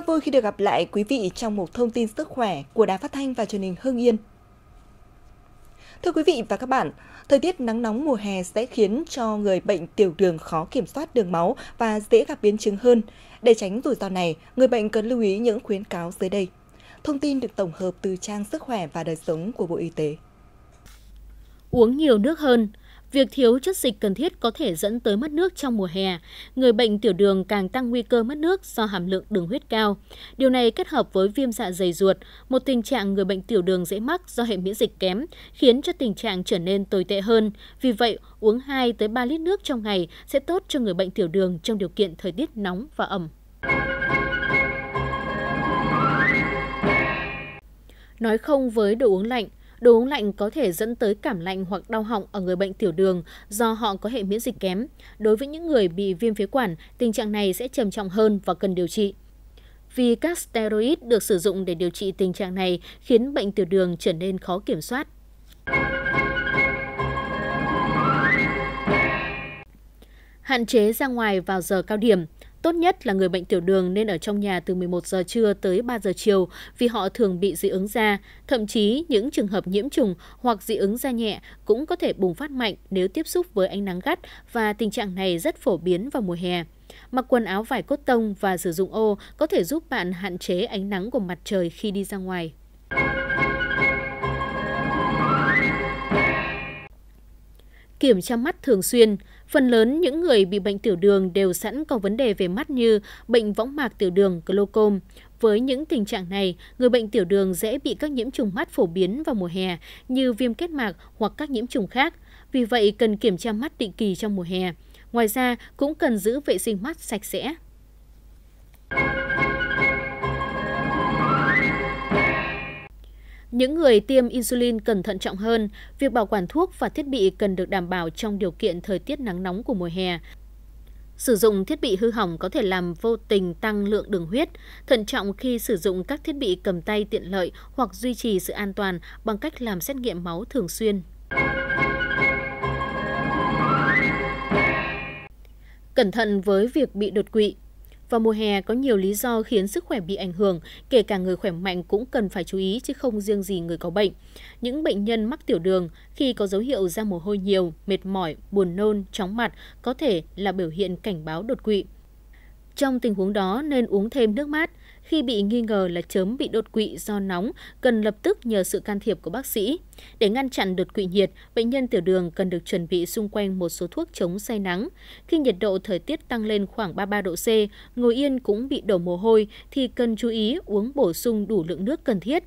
Rất vui khi được gặp lại quý vị trong một thông tin sức khỏe của Đài Phát Thanh và truyền hình Hưng Yên. Thưa quý vị và các bạn, thời tiết nắng nóng mùa hè sẽ khiến cho người bệnh tiểu đường khó kiểm soát đường máu và dễ gặp biến chứng hơn. Để tránh rủi ro này, người bệnh cần lưu ý những khuyến cáo dưới đây. Thông tin được tổng hợp từ trang Sức khỏe và đời sống của Bộ Y tế. Uống nhiều nước hơn, Việc thiếu chất dịch cần thiết có thể dẫn tới mất nước trong mùa hè. Người bệnh tiểu đường càng tăng nguy cơ mất nước do hàm lượng đường huyết cao. Điều này kết hợp với viêm dạ dày ruột, một tình trạng người bệnh tiểu đường dễ mắc do hệ miễn dịch kém, khiến cho tình trạng trở nên tồi tệ hơn. Vì vậy, uống 2 tới 3 lít nước trong ngày sẽ tốt cho người bệnh tiểu đường trong điều kiện thời tiết nóng và ẩm. Nói không với đồ uống lạnh, Đồ uống lạnh có thể dẫn tới cảm lạnh hoặc đau họng ở người bệnh tiểu đường do họ có hệ miễn dịch kém. Đối với những người bị viêm phế quản, tình trạng này sẽ trầm trọng hơn và cần điều trị. Vì các steroid được sử dụng để điều trị tình trạng này khiến bệnh tiểu đường trở nên khó kiểm soát. Hạn chế ra ngoài vào giờ cao điểm – Tốt nhất là người bệnh tiểu đường nên ở trong nhà từ 11 giờ trưa tới 3 giờ chiều vì họ thường bị dị ứng da, thậm chí những trường hợp nhiễm trùng hoặc dị ứng da nhẹ cũng có thể bùng phát mạnh nếu tiếp xúc với ánh nắng gắt và tình trạng này rất phổ biến vào mùa hè. Mặc quần áo vải cốt tông và sử dụng ô có thể giúp bạn hạn chế ánh nắng của mặt trời khi đi ra ngoài. kiểm tra mắt thường xuyên. Phần lớn những người bị bệnh tiểu đường đều sẵn có vấn đề về mắt như bệnh võng mạc tiểu đường, glaucom. Với những tình trạng này, người bệnh tiểu đường dễ bị các nhiễm trùng mắt phổ biến vào mùa hè như viêm kết mạc hoặc các nhiễm trùng khác. Vì vậy, cần kiểm tra mắt định kỳ trong mùa hè. Ngoài ra, cũng cần giữ vệ sinh mắt sạch sẽ. Những người tiêm insulin cần thận trọng hơn, việc bảo quản thuốc và thiết bị cần được đảm bảo trong điều kiện thời tiết nắng nóng của mùa hè. Sử dụng thiết bị hư hỏng có thể làm vô tình tăng lượng đường huyết. Thận trọng khi sử dụng các thiết bị cầm tay tiện lợi hoặc duy trì sự an toàn bằng cách làm xét nghiệm máu thường xuyên. Cẩn thận với việc bị đột quỵ, vào mùa hè có nhiều lý do khiến sức khỏe bị ảnh hưởng, kể cả người khỏe mạnh cũng cần phải chú ý chứ không riêng gì người có bệnh. Những bệnh nhân mắc tiểu đường khi có dấu hiệu ra mồ hôi nhiều, mệt mỏi, buồn nôn, chóng mặt có thể là biểu hiện cảnh báo đột quỵ. Trong tình huống đó nên uống thêm nước mát. Khi bị nghi ngờ là chớm bị đột quỵ do nóng, cần lập tức nhờ sự can thiệp của bác sĩ. Để ngăn chặn đột quỵ nhiệt, bệnh nhân tiểu đường cần được chuẩn bị xung quanh một số thuốc chống say nắng. Khi nhiệt độ thời tiết tăng lên khoảng 33 độ C, ngồi yên cũng bị đổ mồ hôi thì cần chú ý uống bổ sung đủ lượng nước cần thiết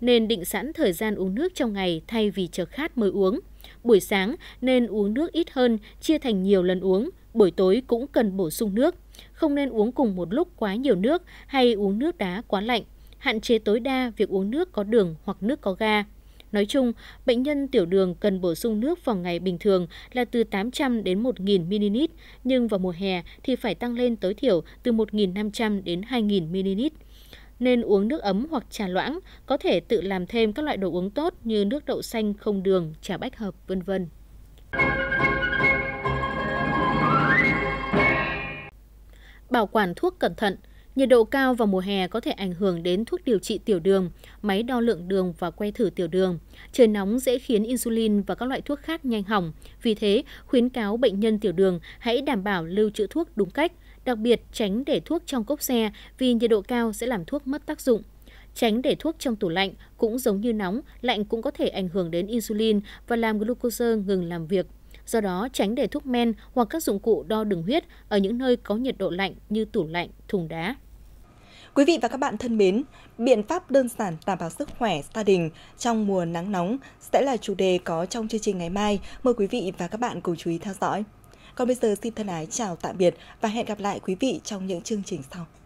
nên định sẵn thời gian uống nước trong ngày thay vì chờ khát mới uống. Buổi sáng nên uống nước ít hơn, chia thành nhiều lần uống, buổi tối cũng cần bổ sung nước. Không nên uống cùng một lúc quá nhiều nước hay uống nước đá quá lạnh. Hạn chế tối đa việc uống nước có đường hoặc nước có ga. Nói chung, bệnh nhân tiểu đường cần bổ sung nước vào ngày bình thường là từ 800 đến 1.000 ml, nhưng vào mùa hè thì phải tăng lên tối thiểu từ 1.500 đến 2.000 ml. Nên uống nước ấm hoặc trà loãng, có thể tự làm thêm các loại đồ uống tốt như nước đậu xanh không đường, trà bách hợp, vân vân. Bảo quản thuốc cẩn thận. Nhiệt độ cao vào mùa hè có thể ảnh hưởng đến thuốc điều trị tiểu đường, máy đo lượng đường và que thử tiểu đường. Trời nóng dễ khiến insulin và các loại thuốc khác nhanh hỏng. Vì thế, khuyến cáo bệnh nhân tiểu đường hãy đảm bảo lưu trữ thuốc đúng cách, đặc biệt tránh để thuốc trong cốp xe vì nhiệt độ cao sẽ làm thuốc mất tác dụng. Tránh để thuốc trong tủ lạnh cũng giống như nóng, lạnh cũng có thể ảnh hưởng đến insulin và làm glucose ngừng làm việc do đó tránh để thuốc men hoặc các dụng cụ đo đường huyết ở những nơi có nhiệt độ lạnh như tủ lạnh, thùng đá. Quý vị và các bạn thân mến, biện pháp đơn giản đảm bảo sức khỏe gia đình trong mùa nắng nóng sẽ là chủ đề có trong chương trình ngày mai. Mời quý vị và các bạn cùng chú ý theo dõi. Còn bây giờ xin thân ái chào tạm biệt và hẹn gặp lại quý vị trong những chương trình sau.